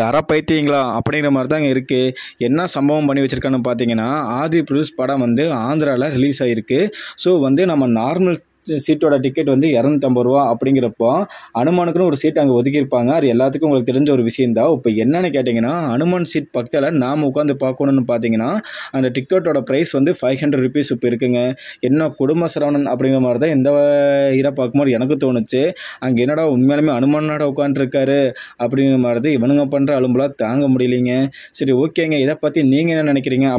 யாரா பைத்தியங்களா அப்படிங்கிற மாதிரி தாங்க இருக்குது என்ன சம்பவம் பண்ணி வச்சிருக்கான்னு பார்த்தீங்கன்னா ஆதி புதுஸ் படம் வந்து ஆந்திராவில் ரிலீஸ் ஆகிருக்கு ஸோ வந்து நம்ம நார்மல் சீட்டோட டிக்கெட் வந்து இரநூத்தம்பது ரூபா அப்படிங்கிறப்போ அனுமானுக்குன்னு ஒரு சீட் அங்கே ஒதுக்கியிருப்பாங்க அது எல்லாத்துக்கும் உங்களுக்கு தெரிஞ்ச ஒரு விஷயம் தான் இப்போ என்னென்னு கேட்டிங்கன்னா அனுமான் சீட் பக்கத்தில் நாம் உட்காந்து பார்க்கணுன்னு பார்த்தீங்கன்னா அந்த டிக்கெட்டோட ப்ரைஸ் வந்து ஃபைவ் ஹண்ட்ரட் ருபீஸ் இப்போ இருக்குங்க என்ன குடும்ப சிரவணன் அப்படிங்கிற மாதிரி தான் எந்த இதை பார்க்கும்போது எனக்கு தோணுச்சு அங்கே என்னடா உண்மையாலுமே அனுமானோட உட்காந்துருக்காரு அப்படிங்கிற மாதிரி தான் இவனுங்க பண்ணுற அலும்புலாம் தாங்க முடியலைங்க சரி ஓகேங்க இதை பற்றி நீங்கள் என்ன நினைக்கிறீங்க